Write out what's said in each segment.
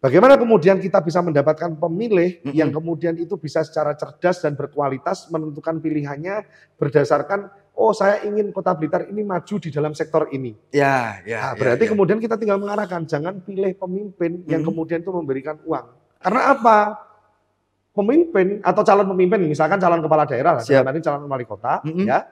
Bagaimana kemudian kita bisa mendapatkan pemilih mm-hmm. yang kemudian itu bisa secara cerdas dan berkualitas menentukan pilihannya berdasarkan oh saya ingin Kota Blitar ini maju di dalam sektor ini. Ya, ya. Nah, ya, berarti ya, ya. kemudian kita tinggal mengarahkan jangan pilih pemimpin mm-hmm. yang kemudian itu memberikan uang. Karena apa? Pemimpin atau calon pemimpin misalkan calon kepala daerah lah, calon wali kota mm-hmm. ya.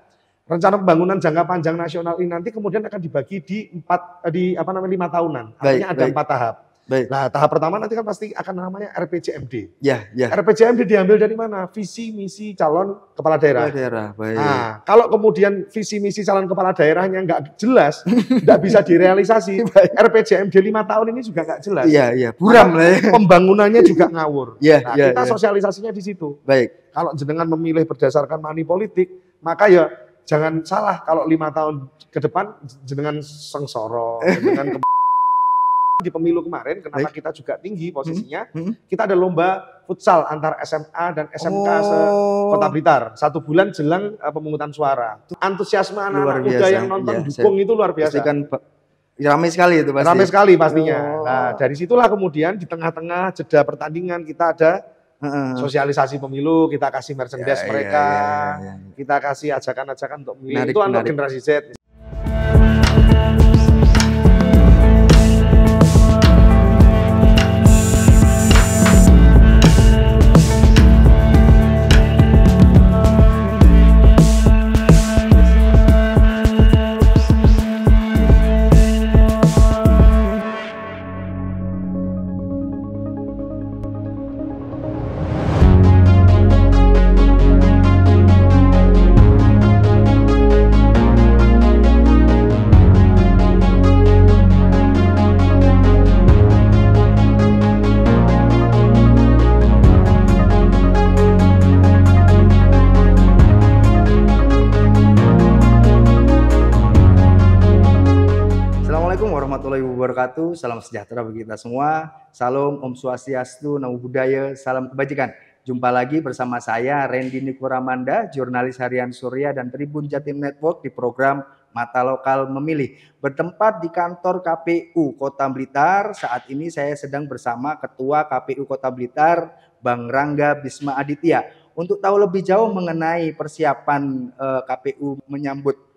Rencana pembangunan jangka panjang nasional ini nanti kemudian akan dibagi di empat eh, di apa namanya lima tahunan. Artinya ada baik. empat tahap. Baik. Nah, tahap pertama nanti kan pasti akan namanya RPJMD. Ya, ya. RPJMD diambil dari mana? Visi misi calon kepala daerah. Kepala daerah, baik. Nah, kalau kemudian visi misi calon kepala daerahnya nggak jelas, nggak bisa direalisasi, baik. RPJMD lima tahun ini juga nggak jelas. Iya, iya. Buram lah ya. Nah, pembangunannya juga ngawur. Iya, nah, ya, kita ya. sosialisasinya di situ. Baik. Kalau jenengan memilih berdasarkan money politik, maka ya jangan salah kalau lima tahun ke depan jenengan sengsoro, jenengan di pemilu kemarin kenapa Baik. kita juga tinggi hmm. posisinya hmm. Hmm. kita ada lomba futsal antar SMA dan SMK oh. se Kota Blitar satu bulan jelang uh, pemungutan suara antusiasme anak-anak muda yang nonton ya, dukung saya, itu luar biasa kan ramai sekali itu pasti ramai sekali pastinya oh. nah dari situlah kemudian di tengah-tengah jeda pertandingan kita ada sosialisasi pemilu kita kasih merchandise ya, ya mereka ya, ya, ya, ya. kita kasih ajakan-ajakan untuk memilih itu anak generasi Z Assalamualaikum warahmatullahi wabarakatuh. Salam sejahtera bagi kita semua. Salam Om Swastiastu, Namo Buddhaya, salam kebajikan. Jumpa lagi bersama saya Randy Nikuramanda, jurnalis harian Surya dan Tribun Jatim Network di program Mata Lokal Memilih. Bertempat di kantor KPU Kota Blitar, saat ini saya sedang bersama Ketua KPU Kota Blitar, Bang Rangga Bisma Aditya. Untuk tahu lebih jauh mengenai persiapan eh, KPU menyambut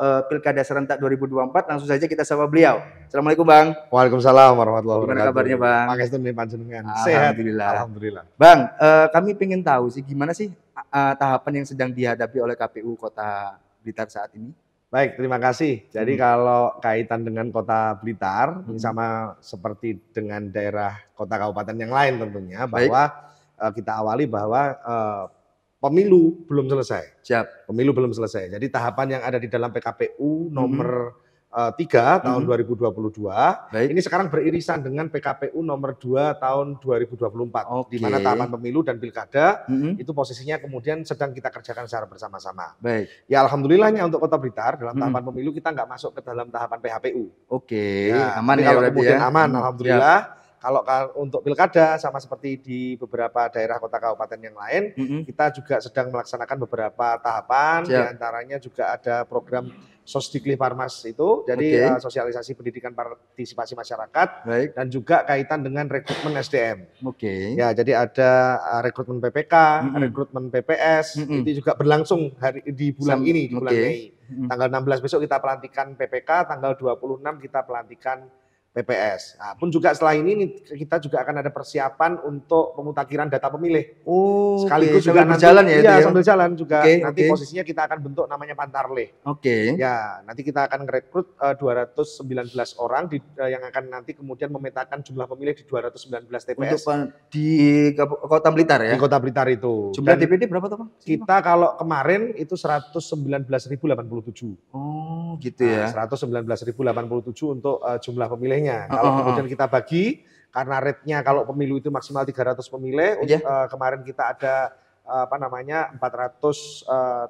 uh, Pilkada serentak 2024. Langsung saja kita sama beliau. Assalamualaikum Bang. Waalaikumsalam warahmatullahi wabarakatuh. Gimana kabarnya Bang? Makasih nih panjenengan. Sehat. Alhamdulillah. Alhamdulillah. Bang, uh, kami ingin tahu sih gimana sih uh, tahapan yang sedang dihadapi oleh KPU Kota Blitar saat ini? Baik, terima kasih. Jadi hmm. kalau kaitan dengan kota Blitar hmm. sama seperti dengan daerah kota kabupaten yang lain tentunya Baik. bahwa uh, kita awali bahwa uh, pemilu belum selesai. Siap. Pemilu belum selesai. Jadi tahapan yang ada di dalam PKPU mhm. nomor mm-hmm. Eh, 3 tahun mm-hmm. 2022 Baik. ini sekarang beririsan dengan PKPU nomor 2 tahun 2024 okay. di mana tahapan pemilu dan pilkada mm-hmm. itu posisinya kemudian sedang kita kerjakan secara bersama-sama. Baik. Ya alhamdulillahnya untuk Kota Blitar dalam mm-hmm. tahapan pemilu kita nggak masuk ke dalam tahapan PHPU. Oke, okay. ya, aman ya kalau kemudian ya. aman mhm. alhamdulillah. Siap kalau untuk pilkada sama seperti di beberapa daerah kota kabupaten yang lain, mm -hmm. kita juga sedang melaksanakan beberapa tahapan, Siap. diantaranya juga ada program Sosdikli Farmas itu, jadi okay. uh, eh, sosialisasi pendidikan partisipasi masyarakat Baik. dan juga kaitan dengan rekrutmen SDM. Oke. Okay. Ya, jadi ada uh, rekrutmen PPK, mm -hmm. rekrutmen PPS, mm -hmm. itu juga berlangsung hari di bulan Sam ini di bulan okay. Mei. Tanggal 16 besok kita pelantikan PPK, tanggal 26 kita pelantikan PPS. Nah, pun juga setelah ini kita juga akan ada persiapan untuk pemutakhiran data pemilih. Oh, sekaligus okay. juga sambil nanti, jalan ya, iya, ya sambil jalan juga. Okay, nanti okay. posisinya kita akan bentuk namanya Pantarle. Oke. Okay. Ya, nanti kita akan merekrut uh, 219 orang di, uh, yang akan nanti kemudian memetakan jumlah pemilih di 219 TPS. Untuk di Kota Blitar ya. Di Kota Blitar itu. Jumlah DPD berapa tolong? Kita kalau kemarin itu 119.087. Oh. Oh, gitu nah, ya. Nah, 119.087 untuk uh, jumlah pemilihnya. kalau kemudian kita bagi karena rate-nya kalau pemilu itu maksimal 300 pemilih, yeah. Iya. uh, kemarin kita ada eh, apa namanya 400 uh,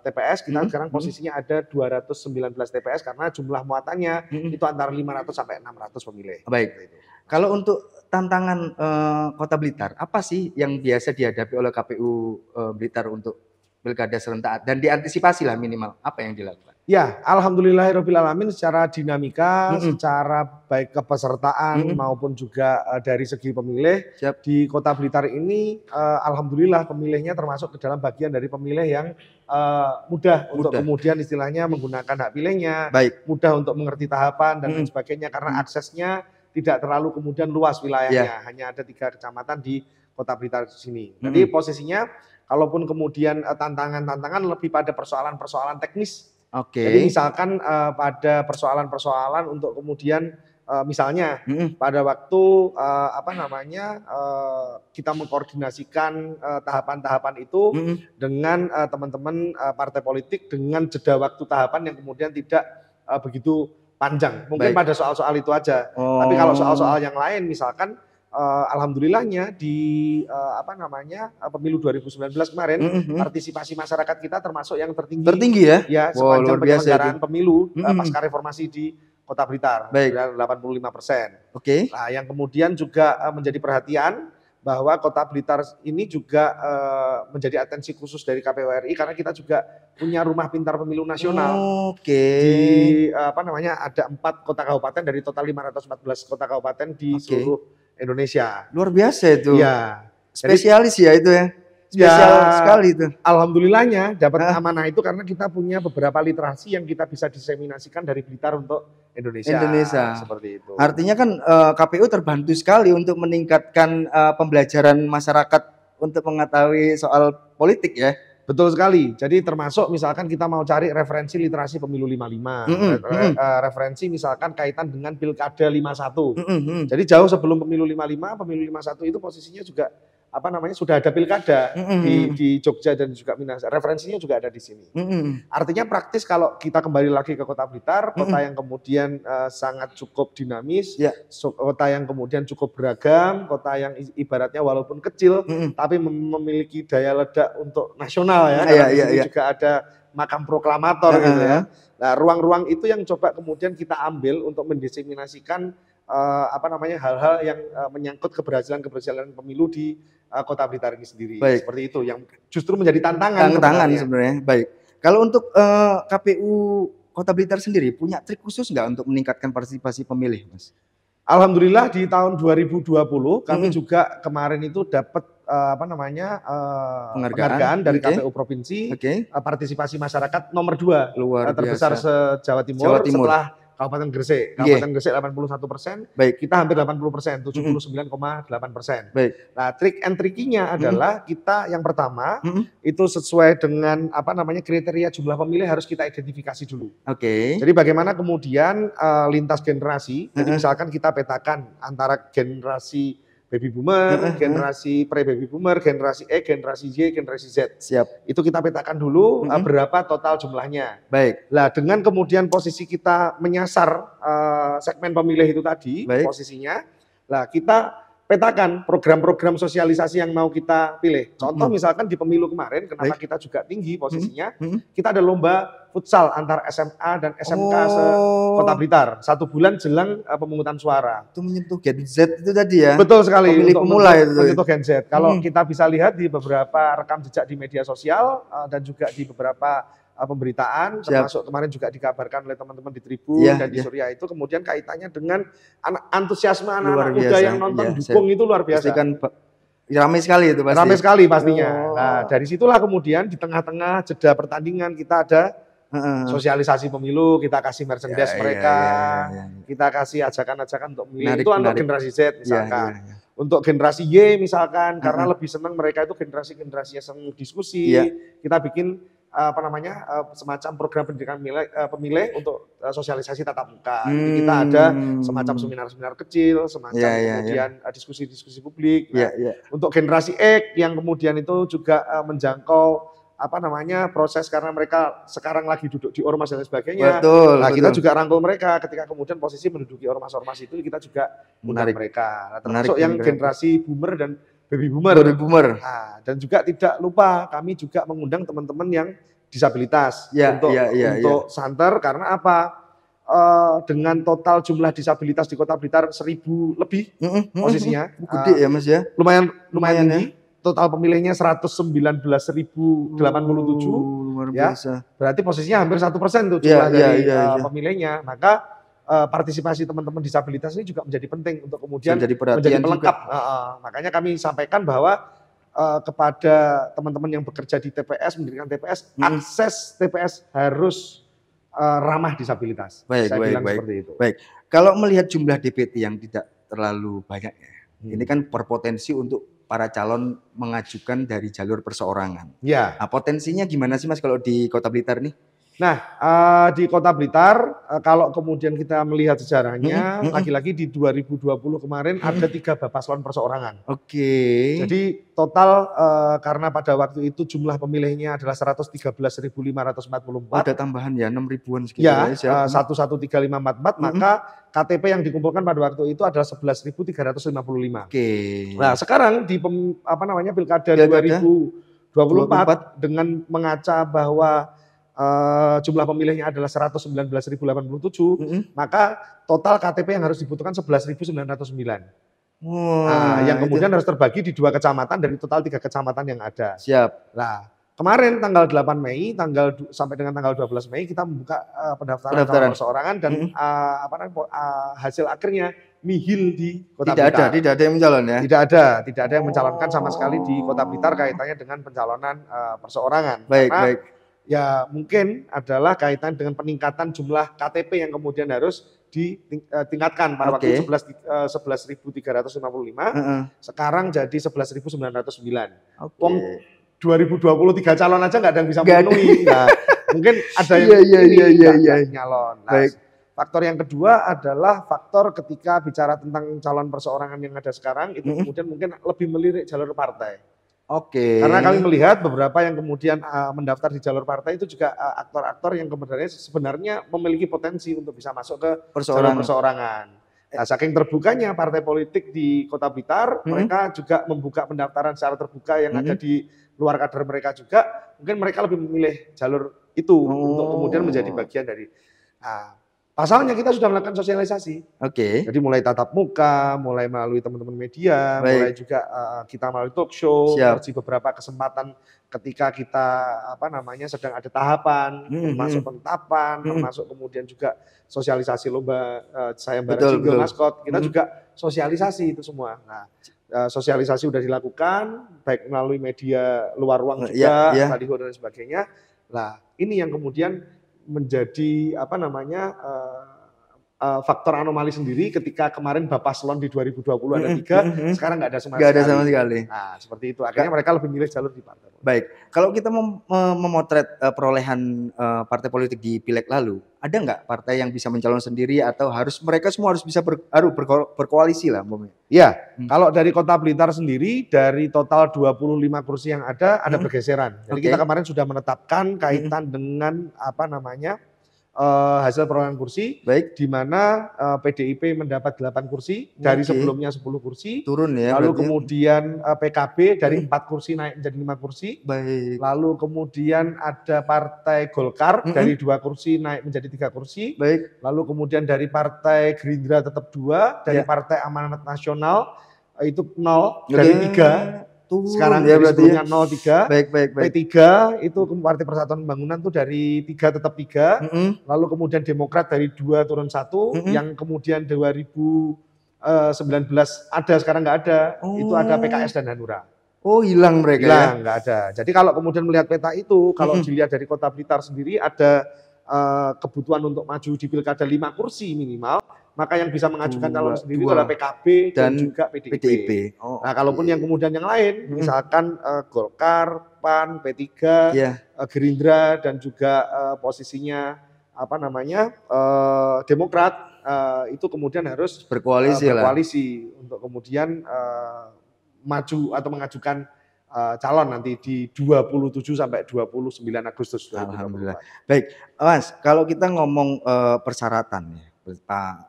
TPS kita hmm. sekarang hmm. posisinya ada 219 TPS karena jumlah muatannya hmm. hmm. itu antara 500 sampai 600 pemilih. Baik. Gitu. Kalau untuk tantangan uh, Kota Blitar apa sih yang biasa dihadapi oleh KPU uh, Blitar untuk pilkada serentak dan diantisipasi lah minimal apa yang dilakukan? Ya, alhamdulillahirobbilalamin secara dinamika, mm -hmm. secara baik kepesertaan mm -hmm. maupun juga uh, dari segi pemilih Siap. di Kota Blitar ini, uh, alhamdulillah pemilihnya termasuk ke dalam bagian dari pemilih yang uh, eh, mudah, mudah untuk kemudian istilahnya menggunakan hak pilihnya, baik. mudah untuk mengerti tahapan dan mm -hmm. lain sebagainya karena aksesnya tidak terlalu kemudian luas wilayahnya, yeah. hanya ada tiga kecamatan di Kota Blitar sini. Jadi mm -hmm. posisinya, kalaupun kemudian tantangan-tantangan lebih pada persoalan-persoalan teknis Oke. Okay. Jadi misalkan uh, pada persoalan-persoalan untuk kemudian uh, misalnya mm -hmm. pada waktu uh, apa namanya uh, kita mengkoordinasikan tahapan-tahapan uh, itu mm -hmm. dengan teman teman-teman uh, partai politik dengan jeda waktu tahapan yang kemudian tidak uh, begitu panjang. Mungkin Baik. pada soal-soal itu aja. Oh. Tapi kalau oh. soal-soal yang lain misalkan uh, alhamdulillahnya di uh, apa namanya eh, pemilu 2019 kemarin mm -hmm. partisipasi masyarakat kita termasuk yang tertinggi. Tertinggi ya? Ya wow, sepanjang penyelenggaraan pemilu mm -hmm. uh, pasca reformasi di Kota Blitar, Baik. 85 ya, persen. Oke. Okay. Nah, yang kemudian juga uh, menjadi perhatian bahwa Kota Blitar ini juga uh, menjadi atensi khusus dari KPU RI karena kita juga punya rumah pintar pemilu nasional. Oke. Okay. Di uh, apa namanya ada empat kota kabupaten dari total 514 kota kabupaten di okay. seluruh Indonesia. Luar biasa itu. Iya. Spesialis Jadi, ya itu ya. Spesial ya, sekali itu. Alhamdulillahnya dapat ah. amanah itu karena kita punya beberapa literasi yang kita bisa diseminasikan dari Blitar untuk Indonesia. Indonesia. Seperti itu. Artinya kan uh, eh, KPU terbantu sekali untuk meningkatkan uh, pembelajaran masyarakat untuk mengetahui soal politik ya. Betul sekali. Jadi termasuk misalkan kita mau cari referensi literasi pemilu 55, mm -hmm. re eh, referensi misalkan kaitan dengan pilkada 51. Mm -hmm. Jadi jauh sebelum pemilu 55, pemilu 51 itu posisinya juga apa namanya sudah ada pilkada mm -hmm. di, di Jogja dan juga Minas. Referensinya juga ada di sini. Mm -hmm. Artinya praktis kalau kita kembali lagi ke Kota Blitar, kota mm -hmm. yang kemudian uh, sangat cukup dinamis, yeah. kota yang kemudian cukup beragam, kota yang ibaratnya walaupun kecil mm -hmm. tapi memiliki daya ledak untuk nasional ya. Nah, yeah, yeah, yeah. juga ada makam proklamator yeah, gitu yeah. ya. Nah, ruang-ruang itu yang coba kemudian kita ambil untuk mendiseminasikan uh, apa namanya hal-hal yang uh, menyangkut keberhasilan keberhasilan pemilu di uh, Kota Blitar ini sendiri. Baik. Seperti itu yang justru menjadi tantangan. Tantangan sebenarnya. sebenarnya. Baik. Kalau untuk uh, KPU Kota Blitar sendiri punya trik khusus nggak untuk meningkatkan partisipasi pemilih, Mas? Alhamdulillah di tahun 2020 kami hmm. juga kemarin itu dapat uh, apa namanya uh, penghargaan. penghargaan dari okay. KPU provinsi okay. Uh, partisipasi masyarakat nomor dua Luar uh, terbesar se Jawa Timur, Jawa Timur setelah Kabupaten Gresik. Iya. Kabupaten yeah. Gresik 81 persen. Baik. Kita hampir 80 persen, 79,8 persen. Baik. Nah, trik and trikinya adalah mm -hmm. kita yang pertama mm -hmm. itu sesuai dengan apa namanya kriteria jumlah pemilih harus kita identifikasi dulu. Oke. Okay. Jadi bagaimana kemudian uh, lintas generasi. Mm -hmm. Jadi misalkan kita petakan antara generasi baby boomer, generasi pre baby boomer, generasi E, generasi Y, generasi Z. Siap. Itu kita petakan dulu uh eh, -huh. berapa total jumlahnya. Baik. Lah dengan kemudian posisi kita menyasar uh, segmen pemilih itu tadi Baik. posisinya, lah kita petakan program-program sosialisasi yang mau kita pilih. Contoh hmm. misalkan di pemilu kemarin, kenapa Baik. kita juga tinggi hmm. posisinya? Hmm. Hmm. Kita ada lomba futsal antar SMA dan SMK oh. se Kota Blitar satu bulan jelang uh, pemungutan suara. Itu menyentuh Gen Z itu tadi ya? Betul sekali. Pemilih untuk pemula itu. Menyentuh Gen Z. Kalau hmm. kita bisa lihat di beberapa rekam jejak di media sosial uh, dan juga di beberapa Eh, pemberitaan Siap. termasuk kemarin juga dikabarkan oleh teman-teman di Tribun ya, dan di ya. Surya itu kemudian kaitannya dengan an antusiasme anak-anak muda yang iya, nonton ya, dukung saya, itu luar biasa. kan ramai sekali itu pasti. Ramai sekali pastinya. Oh. Nah, dari situlah kemudian di tengah-tengah jeda pertandingan kita ada sosialisasi pemilu, kita kasih merchandise ya, ya mereka, ya, ya, ya, ya. kita kasih ajakan-ajakan untuk Menarik, itu untuk generasi Z misalkan. Ya, ya, ya. Untuk generasi Y misalkan, karena lebih senang mereka itu generasi-generasi yang sedang diskusi, ya. kita bikin Eh, apa namanya eh, semacam program pendidikan pemilih, eh, pemilih untuk sosialisasi tatap muka. Hmm. Jadi kita ada hmm. semacam seminar-seminar kecil, semacam yeah, yeah, iya. kemudian diskusi-diskusi yeah. publik. Nah, yeah, iya. Untuk generasi X yang kemudian itu juga menjangkau apa namanya proses karena mereka sekarang lagi duduk di ormas dan sebagainya. Betul. Nah, betul. kita juga rangkul mereka ketika kemudian posisi menduduki ormas-ormas itu kita juga menarik mereka. Nah, termasuk menarik, yang generasi boomer dan baby boomer. Baby boomer. Nah, dan juga tidak lupa kami juga mengundang teman-teman yang disabilitas ya, untuk ya, ya, untuk ya. santer karena apa? Uh, dengan total jumlah disabilitas di Kota Blitar seribu lebih mm -hmm. posisinya. Mm -hmm. Gede ya Mas ya. Eh, lumayan lumayan, lumayan tinggi. Ya. Total pemilihnya 119.087 ya. Biasa. Berarti posisinya hampir satu persen tuh ya, jumlah yeah, dari yeah, ya, yeah, pemilihnya. Maka uh, partisipasi teman-teman disabilitas ini juga menjadi penting untuk kemudian menjadi, menjadi pelengkap. uh, makanya kami sampaikan bahwa uh, kepada teman-teman yang bekerja di TPS, mendirikan TPS, hmm. akses TPS harus uh, ramah disabilitas. Baik, Saya baik, bilang baik. seperti itu. Baik. Kalau melihat jumlah DPT yang tidak terlalu banyak ya, hmm. ini kan berpotensi untuk para calon mengajukan dari jalur perseorangan. Ya. Nah, potensinya gimana sih Mas kalau di Kota Blitar nih? Nah, uh, di Kota Blitar, uh, kalau kemudian kita melihat sejarahnya, lagi-lagi mm -hmm. di 2020 kemarin ada tiga bapak paslon perseorangan. Oke. Okay. Jadi total uh, karena pada waktu itu jumlah pemilihnya adalah 113.544. Ada tambahan ya, 6 ribuan segitu ya. Ya, uh, 113544, mm -hmm. maka KTP yang dikumpulkan pada waktu itu adalah 11.355. Oke. Okay. Nah, sekarang di pem, apa namanya Pilkada, Pilkada 2024, 24. dengan mengaca bahwa uh, jumlah pemilihnya adalah 119.087, mm -hmm. maka total KTP yang harus dibutuhkan 11.909. Wow, nah, yang kemudian itu. harus terbagi di dua kecamatan dari total tiga kecamatan yang ada. Siap. Nah, kemarin tanggal 8 Mei, tanggal sampai dengan tanggal 12 Mei kita membuka uh, pendaftaran, pendaftaran. perseorangan dan mm -hmm. uh, apa namanya uh, hasil akhirnya nihil di Kota tidak Blitar. Tidak ada, tidak ada yang mencalon ya. Tidak ada, tidak ada yang mencalonkan sama oh. sekali di Kota Blitar kaitannya dengan pencalonan uh, perseorangan. Baik, Karena baik ya mungkin adalah kaitan dengan peningkatan jumlah KTP yang kemudian harus ditingkatkan eh, pada okay. waktu 11 11.355 uh -uh. sekarang jadi 11.909. Okay. Wong 2023 calon aja nggak ada yang bisa memenuhi. Nah, mungkin ada yang yeah, yeah, ini yeah, yeah, yeah. nyalon. Nah, Baik. Faktor yang kedua adalah faktor ketika bicara tentang calon perseorangan yang ada sekarang itu mm -hmm. kemudian mungkin lebih melirik jalur partai. Oke. Okay. Karena kami melihat beberapa yang kemudian uh, mendaftar di jalur partai itu juga aktor eh, aktor-aktor yang kemudian sebenarnya memiliki potensi untuk bisa masuk ke perseorangan. perseorangan. Eh. Nah, saking terbukanya partai politik di Kota Blitar, hmm. mereka juga membuka pendaftaran secara terbuka yang hmm. ada di luar kader mereka juga. Mungkin mereka lebih memilih jalur itu oh. untuk kemudian menjadi bagian dari uh, Pasalnya kita sudah melakukan sosialisasi. Oke. Okay. Jadi mulai tatap muka, mulai melalui teman-teman media, Baik. mulai juga uh, kita melalui talk show, di beberapa kesempatan ketika kita apa namanya sedang ada tahapan, hmm, hmm. termasuk penetapan, hmm. termasuk kemudian juga sosialisasi lomba uh, saya juga maskot, kita hmm. juga sosialisasi itu semua. Nah, eh, sosialisasi sudah dilakukan baik melalui media luar ruang nah, juga, yeah, yeah. tadi dan sebagainya. Nah, ini yang kemudian menjadi apa namanya uh, uh, faktor anomali sendiri ketika kemarin Bapak Selon di 2020 ada tiga, sekarang nggak ada sama gak sekali. ada sama sekali. Nah, seperti itu. Akhirnya mereka lebih milih jalur di partai. Baik, kalau kita mem memotret uh, perolehan uh, partai politik di pileg lalu, ada nggak partai yang bisa mencalon sendiri atau harus mereka semua harus bisa ber, harus berko, berkoalisi lah umumnya? Ya, hmm. kalau dari Kota Blitar sendiri dari total 25 kursi yang ada ada hmm. bergeseran. Jadi okay. kita kemarin sudah menetapkan kaitan hmm. dengan apa namanya? uh, hasil perolehan kursi. Baik. Di mana uh, eh, PDIP mendapat 8 kursi okay. dari sebelumnya 10 kursi. Turun ya. Lalu ya. kemudian uh, eh, PKB dari hmm. empat kursi naik menjadi lima kursi. Baik. Lalu kemudian ada Partai Golkar mm -hmm. dari dua kursi naik menjadi tiga kursi. Baik. Lalu kemudian dari Partai Gerindra tetap dua, dari yeah. Partai Amanat Nasional itu nol dari tiga turun sekarang ya berarti ya. 03 baik baik baik P3 itu Partai Persatuan Pembangunan tuh dari tiga tetap tiga mm -hmm. lalu kemudian Demokrat dari dua turun satu mm -hmm. yang kemudian 2019 eh, ada sekarang nggak ada oh. itu ada oh. PKS dan Hanura Oh hilang mereka ya? hilang, ya? nggak ada. Jadi kalau kemudian melihat peta itu, kalau mm -hmm. dilihat dari kota Blitar sendiri ada uh, kebutuhan untuk maju di pilkada lima kursi minimal maka yang bisa mengajukan calon sendiri adalah PKB dan, dan juga PDIP. PDIP. Oh, nah, kalaupun iya. yang kemudian yang lain, hmm. misalkan uh, Golkar, PAN, P3, yeah. Iya. uh, Gerindra dan juga uh, posisinya apa namanya uh, Demokrat uh, itu kemudian harus berkoalisi, uh, berkoalisi untuk kemudian uh, maju atau mengajukan uh, calon nanti di 27 sampai 29 Agustus. Alhamdulillah. Baik, Mas, kalau kita ngomong uh, persyaratan ya,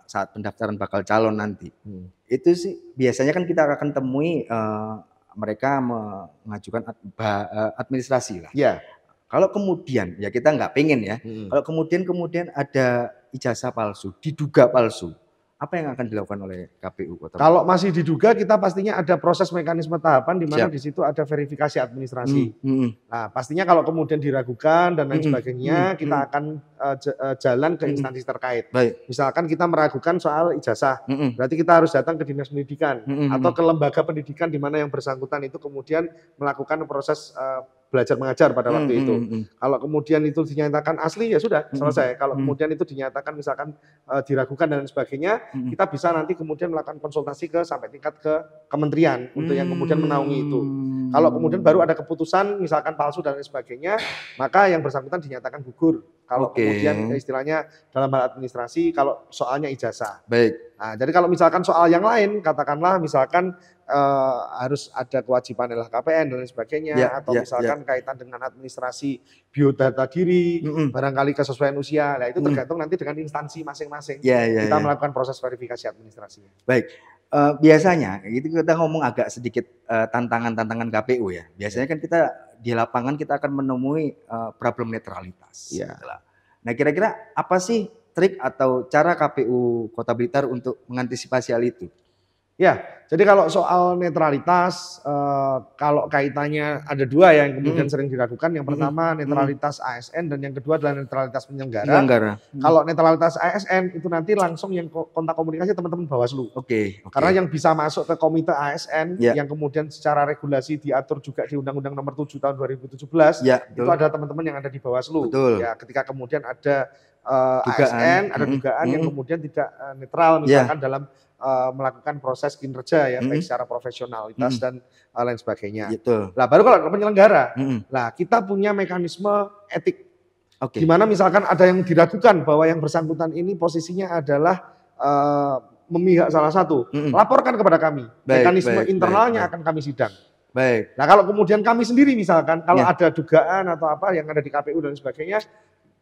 saat pendaftaran bakal calon nanti. Hmm. Itu sih biasanya kan kita akan temui uh, mereka mengajukan ad, bah, eh, administrasi lah. Ya. Kalau kemudian ya kita nggak pengen ya. Hmm. Kalau kemudian kemudian ada ijazah palsu, diduga palsu apa yang akan dilakukan oleh KPU Kota Kalau masih diduga kita pastinya ada proses mekanisme tahapan di mana di situ ada verifikasi administrasi. Hmm, hmm, hmm, Nah, pastinya kalau kemudian diragukan dan lain hmm, hmm. sebagainya, hmm, kita akan uh, jalan ke instansi terkait. Baik. Misalkan kita meragukan soal ijazah, hmm, berarti kita harus datang ke dinas pendidikan hmm, atau ke lembaga pendidikan di mana yang bersangkutan itu kemudian melakukan proses uh, belajar mengajar pada hmm, waktu hmm, itu. Hmm. Kalau kemudian itu dinyatakan asli ya sudah hmm, selesai. Hmm. Kalau kemudian itu dinyatakan misalkan e, diragukan dan sebagainya, hmm. kita bisa nanti kemudian melakukan konsultasi ke sampai tingkat ke kementerian hmm. untuk yang kemudian menaungi itu. Kalau kemudian baru ada keputusan misalkan palsu dan sebagainya, maka yang bersangkutan dinyatakan gugur. Kalau okay. kemudian ya istilahnya dalam hal administrasi, kalau soalnya ijazah. Baik. Nah, jadi kalau misalkan soal yang lain, katakanlah misalkan eh, harus ada kewajiban LHKPN dan sebagainya, ya, atau ya, misalkan ya. kaitan dengan administrasi biodata diri, mm -mm. barangkali kesesuaian usia, nah itu mm. tergantung mm. nanti dengan instansi masing-masing. Ya, ya, kita ya. melakukan proses verifikasi administrasi. Baik. Uh, biasanya itu kita ngomong agak sedikit uh, eh, tantangan -tantangan KPU ya. Biasanya kan kita di lapangan kita akan menemui uh, problem netralitas. Ya. Nah, kira-kira apa sih trik atau cara KPU Kota Blitar untuk mengantisipasi hal itu? Ya, jadi kalau soal netralitas, uh, kalau kaitannya ada dua ya yang kemudian hmm. sering dilakukan. Yang pertama hmm. netralitas ASN dan yang kedua adalah netralitas penyelenggara. penyelenggara. Hmm. Kalau netralitas ASN itu nanti langsung yang kontak komunikasi teman-teman Bawaslu. Oke. Okay, okay. Karena yang bisa masuk ke komite ASN yeah. yang kemudian secara regulasi diatur juga di Undang-Undang Nomor 7 Tahun 2017 yeah, itu ada teman-teman yang ada di Bawaslu. Betul. Ya, ketika kemudian ada uh, eh, ASN, ada dugaan -hmm. yang kemudian tidak uh, netral ya. misalkan yeah. dalam uh, melakukan proses kinerja ya mm -hmm. baik secara profesionalitas mm -hmm. dan uh, lain sebagainya. Gitu. Nah baru kalau penyelenggara, mm -hmm. nah kita punya mekanisme etik. Okay. Gimana misalkan ada yang diragukan bahwa yang bersangkutan ini posisinya adalah uh, memihak salah satu, mm -hmm. laporkan kepada kami. Baik, mekanisme baik, internalnya baik. akan kami sidang. Baik. Nah kalau kemudian kami sendiri misalkan kalau ya. ada dugaan atau apa yang ada di KPU dan sebagainya,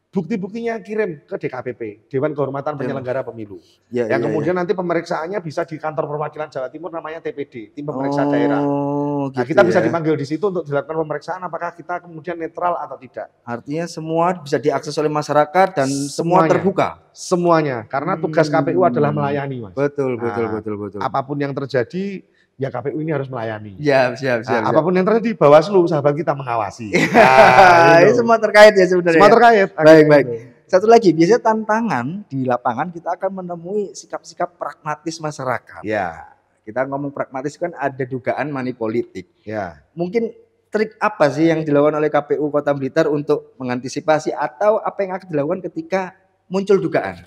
bukti-buktinya kirim ke DKPP, Dewan Kehormatan iya, Penyelenggara Pemilu. Ya, yang ya, kemudian ya. nanti pemeriksaannya bisa di kantor perwakilan Jawa Timur namanya TPD, tim pemeriksa oh, daerah. Nah, gitu kita ya. bisa dipanggil di situ untuk dilakukan pemeriksaan apakah kita kemudian netral atau tidak. Artinya semua bisa diakses oleh masyarakat dan semuanya, semua terbuka. Semuanya, karena tugas KPU adalah hmm. melayani, Mas. Betul, betul, nah, betul, betul, betul. Apapun yang terjadi ya KPU ini harus melayani. Ya, siap, siap. Nah, siap. apapun yang terjadi Bawaslu sahabat kita mengawasi. Iya, nah, ini semua terkait ya sebenarnya. Semua terkait. Baik, baik. Satu lagi, biasanya tantangan di lapangan kita akan menemui sikap-sikap pragmatis masyarakat. Ya. Kita ngomong pragmatis kan ada dugaan manipolitik. Ya. Mungkin trik apa sih yang dilakukan oleh KPU Kota Blitar untuk mengantisipasi atau apa yang akan dilakukan ketika muncul dugaan?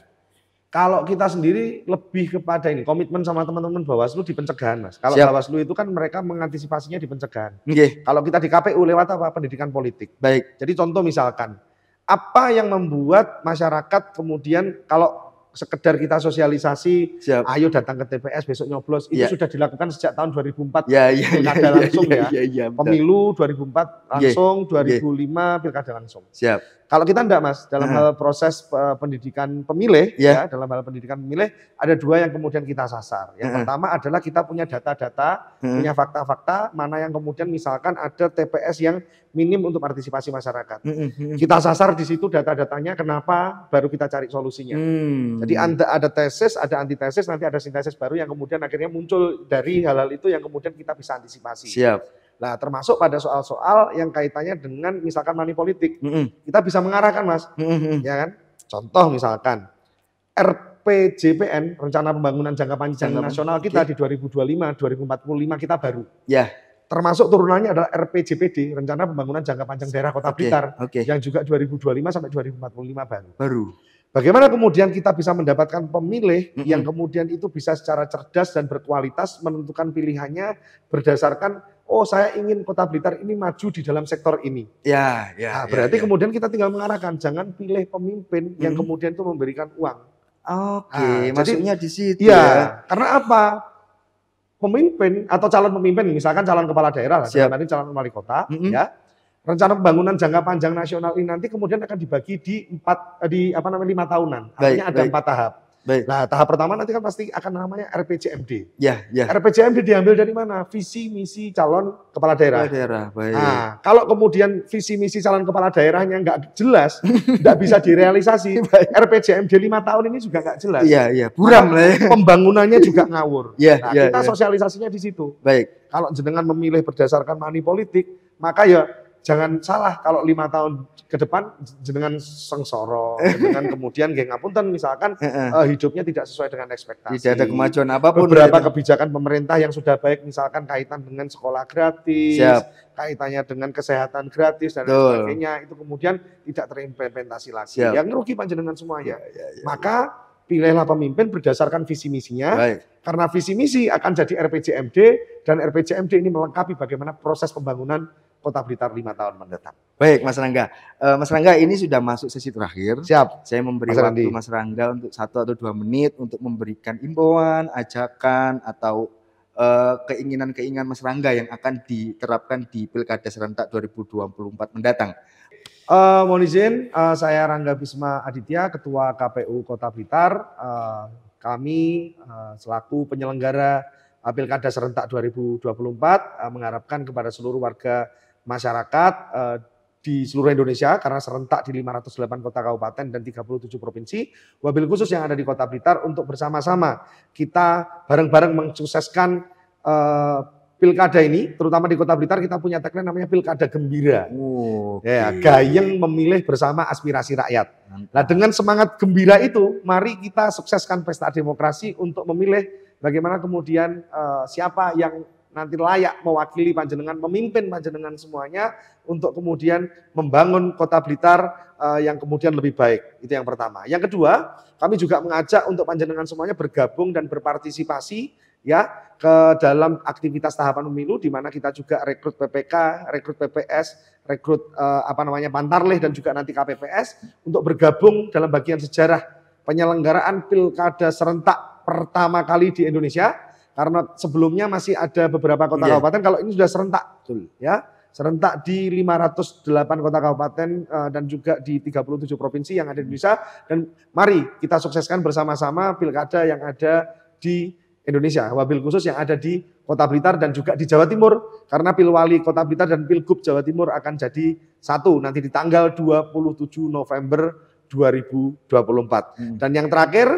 Kalau kita sendiri lebih kepada ini komitmen sama teman-teman Bawaslu di pencegahan, Mas. Kalau Siap. Bawaslu itu kan mereka mengantisipasinya di pencegahan. Okay. Kalau kita di KPU lewat apa? Pendidikan politik. Baik. Jadi contoh misalkan apa yang membuat masyarakat kemudian kalau sekedar kita sosialisasi, Siap. ayo datang ke TPS besok nyoblos. Itu yeah. sudah dilakukan sejak tahun 2004 ya, ya, pilkada ya, ya langsung ya. ya. yeah, yeah, ya, Pemilu 2004 langsung, yeah. 2005 yeah. pilkada langsung. Siap. Kalau kita enggak Mas, dalam nah. hal proses eh, pendidikan pemilih yeah. ya, dalam hal pendidikan pemilih ada dua yang kemudian kita sasar. Yang pertama adalah kita punya data-data, punya fakta-fakta mana yang kemudian misalkan ada TPS yang minim untuk partisipasi masyarakat. Kita sasar di situ data-datanya kenapa baru kita cari solusinya. Hmm. Jadi ada ada tesis, ada antitesis, nanti ada sintesis baru yang kemudian akhirnya muncul dari hal-hal itu yang kemudian kita bisa antisipasi. Siap. Nah, termasuk pada soal-soal yang kaitannya dengan misalkan money politik. Mm -hmm. Kita bisa mengarahkan, Mas. Mm -hmm. Ya kan? Contoh misalkan RPJPN, rencana pembangunan jangka panjang jangka nasional kita okay. di 2025, 2045 kita baru. Ya. Yeah. Termasuk turunannya adalah RPJPD, rencana pembangunan jangka panjang daerah Kota okay. Blitar okay. yang juga 2025 sampai 2045 baru. Baru. Bagaimana kemudian kita bisa mendapatkan pemilih mm -hmm. yang kemudian itu bisa secara cerdas dan berkualitas menentukan pilihannya berdasarkan oh saya ingin Kota Blitar ini maju di dalam sektor ini. Ya, ya. Nah, ya, berarti ya, ya. kemudian kita tinggal mengarahkan, jangan pilih pemimpin yang hmm. kemudian itu memberikan uang. Oke, okay, nah, maksudnya di situ ya, ya. Karena apa? Pemimpin atau calon pemimpin, misalkan calon kepala daerah, nanti calon wali kota, mm -hmm. ya. Rencana pembangunan jangka panjang nasional ini nanti kemudian akan dibagi di empat eh, di apa namanya lima tahunan. Artinya ada baik. empat tahap. Baik. Nah, tahap pertama nanti kan pasti akan namanya RPJMD. Ya, ya. RPJMD diambil dari mana? Visi misi calon kepala daerah. Kepala daerah, baik. Nah, kalau kemudian visi misi calon kepala daerahnya nggak jelas, nggak bisa direalisasi, RPJMD lima tahun ini juga nggak jelas. Iya, iya. Buram lah. Ya. Pembangunannya juga ngawur. Iya, nah, iya. kita ya. sosialisasinya di situ. Baik. Kalau jenengan memilih berdasarkan money politik, maka ya jangan salah kalau lima tahun ke depan dengan sengsoro, dengan kemudian geng ngapunten misalkan uh, hidupnya tidak sesuai dengan ekspektasi. Tidak ada kemajuan apapun. Beberapa ya. kebijakan pemerintah yang sudah baik misalkan kaitan dengan sekolah gratis, Siap. kaitannya dengan kesehatan gratis dan lain sebagainya itu kemudian tidak terimplementasi lagi. Siap. Yang rugi panjenengan semuanya. Ya, ya, ya, ya, Maka pilihlah pemimpin berdasarkan visi misinya. Baik. Karena visi misi akan jadi RPJMD dan RPJMD ini melengkapi bagaimana proses pembangunan Kota Blitar lima tahun mendatang. Baik, Mas Rangga. Eh, Mas Rangga, ini sudah masuk sesi terakhir. Siap. Saya memberi Mas waktu Mas Rangga untuk satu atau dua menit untuk memberikan imbauan, ajakan, atau eh, keinginan-keinginan uh, Mas Rangga yang akan diterapkan di Pilkada serentak 2024 mendatang. Uh, mohon izin, uh, saya Rangga Bisma Aditya, Ketua KPU Kota Blitar. Uh, kami uh, selaku penyelenggara Pilkada serentak 2024 uh, mengharapkan kepada seluruh warga masyarakat uh, di seluruh Indonesia karena serentak di 508 kota kabupaten dan 37 provinsi. Wabil khusus yang ada di Kota Blitar untuk bersama-sama kita bareng-bareng mensukseskan uh, pilkada ini, terutama di Kota Blitar kita punya tagline namanya Pilkada Gembira. Oh, okay. Ya, gayeng memilih bersama aspirasi rakyat. Nah, dengan semangat gembira itu, mari kita sukseskan pesta demokrasi untuk memilih bagaimana kemudian uh, siapa yang nanti layak mewakili panjenengan, memimpin panjenengan semuanya untuk kemudian membangun kota Blitar eh, yang kemudian lebih baik. Itu yang pertama. Yang kedua, kami juga mengajak untuk panjenengan semuanya bergabung dan berpartisipasi ya ke dalam aktivitas tahapan pemilu di mana kita juga rekrut PPK, rekrut PPS, rekrut eh, apa namanya Pantarleh dan juga nanti KPPS untuk bergabung dalam bagian sejarah penyelenggaraan pilkada serentak pertama kali di Indonesia karena sebelumnya masih ada beberapa kota yeah. kabupaten, kalau ini sudah serentak, betul, ya. Serentak di 508 kota kabupaten uh, dan juga di 37 provinsi yang ada di Indonesia. Dan mari kita sukseskan bersama-sama pilkada yang ada di Indonesia, wabil khusus yang ada di Kota Blitar dan juga di Jawa Timur. Karena Pilwali Kota Blitar dan Pilgub Jawa Timur akan jadi satu nanti di tanggal 27 November 2024. Hmm. Dan yang terakhir,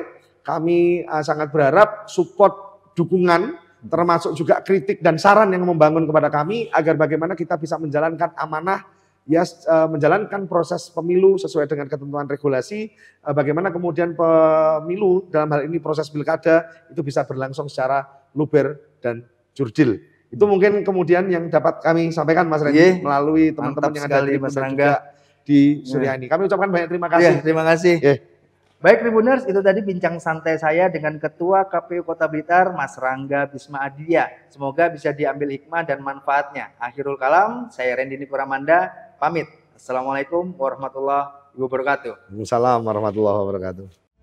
kami uh, sangat berharap support dukungan termasuk juga kritik dan saran yang membangun kepada kami agar bagaimana kita bisa menjalankan amanah ya e, menjalankan proses pemilu sesuai dengan ketentuan regulasi e, bagaimana kemudian pemilu dalam hal ini proses pilkada itu bisa berlangsung secara luber dan jurdil itu mungkin kemudian yang dapat kami sampaikan Mas Randy iya, melalui teman-teman yang ada di Mas Rangga di iya. Suryani. Kami ucapkan banyak terima iya, kasih. Ye, terima kasih. Ye. Baik Tribuners, itu tadi bincang santai saya dengan Ketua KPU Kota Blitar, Mas Rangga Bisma Adia. Semoga bisa diambil hikmah dan manfaatnya. Akhirul kalam, saya Rendi Nipuramanda. pamit. Assalamualaikum warahmatullahi wabarakatuh. Wassalam, warahmatullahi wabarakatuh.